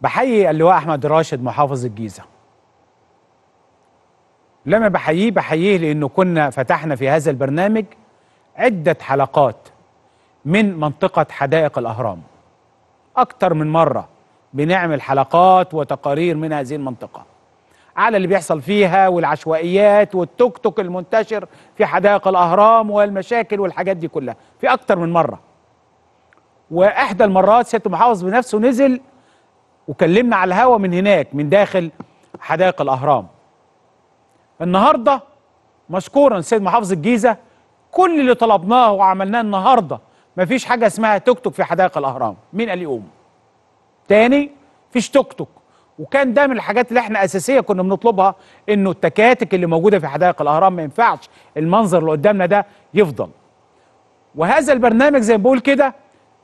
بحيي اللواء احمد راشد محافظ الجيزه لما بحييه بحييه لانه كنا فتحنا في هذا البرنامج عده حلقات من منطقه حدائق الاهرام اكتر من مره بنعمل حلقات وتقارير من هذه المنطقه على اللي بيحصل فيها والعشوائيات والتوك توك المنتشر في حدائق الاهرام والمشاكل والحاجات دي كلها في اكتر من مره واحدى المرات سياده المحافظ بنفسه نزل وكلمنا على الهوا من هناك من داخل حدائق الاهرام النهارده مشكورا سيد محافظ الجيزه كل اللي طلبناه وعملناه النهارده مفيش حاجه اسمها توك توك في حدائق الاهرام مين قال يقوم تاني مفيش توك توك وكان ده من الحاجات اللي احنا اساسيه كنا بنطلبها انه التكاتك اللي موجوده في حدائق الاهرام ما ينفعش المنظر اللي قدامنا ده يفضل وهذا البرنامج زي ما بقول كده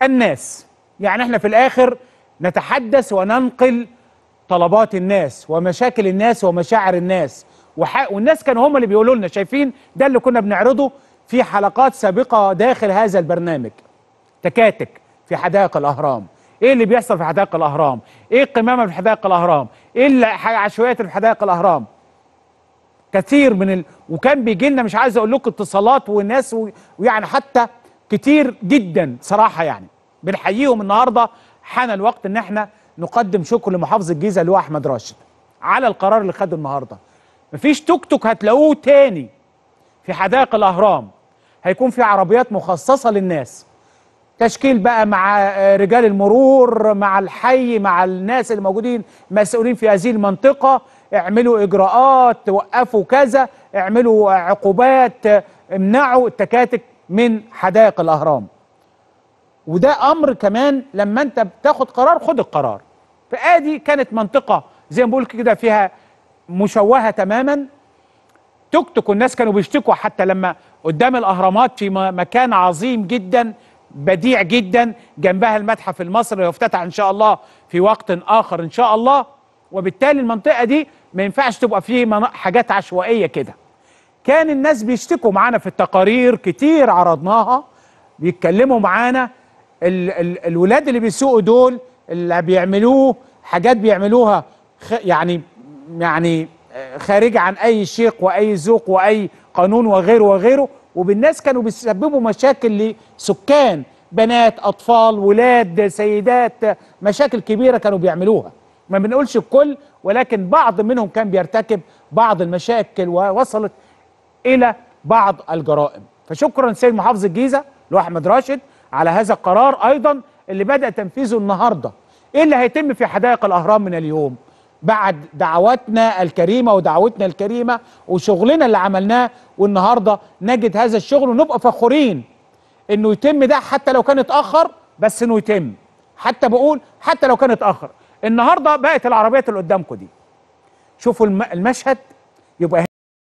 الناس يعني احنا في الاخر نتحدث وننقل طلبات الناس ومشاكل الناس ومشاعر الناس والناس كانوا هم اللي بيقولوا لنا شايفين ده اللي كنا بنعرضه في حلقات سابقه داخل هذا البرنامج تكاتك في حدائق الاهرام ايه اللي بيحصل في حدائق الاهرام ايه القمامه في حدائق الاهرام ايه العشوائيات في حدائق الاهرام كثير من ال... وكان بيجي لنا مش عايز اقول لكم اتصالات وناس و... ويعني حتى كتير جدا صراحه يعني بنحييهم النهارده حان الوقت ان احنا نقدم شكر لمحافظ الجيزه اللي هو احمد راشد على القرار اللي خده النهارده مفيش توك توك هتلاقوه تاني في حدائق الاهرام هيكون في عربيات مخصصه للناس تشكيل بقى مع رجال المرور مع الحي مع الناس اللي موجودين مسؤولين في هذه المنطقه اعملوا اجراءات وقفوا كذا اعملوا عقوبات امنعوا التكاتك من حدائق الاهرام وده امر كمان لما انت بتاخد قرار خد القرار فادي كانت منطقه زي ما بقول كده فيها مشوهه تماما توك توك الناس كانوا بيشتكوا حتى لما قدام الاهرامات في مكان عظيم جدا بديع جدا جنبها المتحف المصري ويفتتح ان شاء الله في وقت اخر ان شاء الله وبالتالي المنطقه دي ما ينفعش تبقى فيه حاجات عشوائيه كده كان الناس بيشتكوا معانا في التقارير كتير عرضناها بيتكلموا معانا ال ال الولاد اللي بيسوقوا دول اللي بيعملوه حاجات بيعملوها يعني يعني خارجه عن اي شيخ واي ذوق واي قانون وغيره وغيره وبالناس كانوا بيسببوا مشاكل لسكان بنات اطفال ولاد سيدات مشاكل كبيره كانوا بيعملوها ما بنقولش الكل ولكن بعض منهم كان بيرتكب بعض المشاكل ووصلت الى بعض الجرائم فشكرا سيد محافظ الجيزه احمد راشد على هذا القرار أيضا اللي بدأ تنفيذه النهاردة إيه اللي هيتم في حدائق الأهرام من اليوم بعد دعواتنا الكريمة ودعوتنا الكريمة وشغلنا اللي عملناه والنهاردة نجد هذا الشغل ونبقى فخورين انه يتم ده حتى لو كان اتأخر بس انه يتم حتى بقول حتى لو كان اتأخر النهاردة بقت العربيات اللي قدامكم دي شوفوا المشهد يبقى